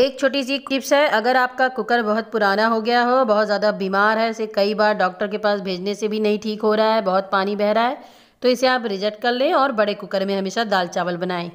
एक छोटी सी टिप्स है अगर आपका कुकर बहुत पुराना हो गया हो बहुत ज़्यादा बीमार है इसे कई बार डॉक्टर के पास भेजने से भी नहीं ठीक हो रहा है बहुत पानी बह रहा है तो इसे आप रिजेक्ट कर लें और बड़े कुकर में हमेशा दाल चावल बनाएं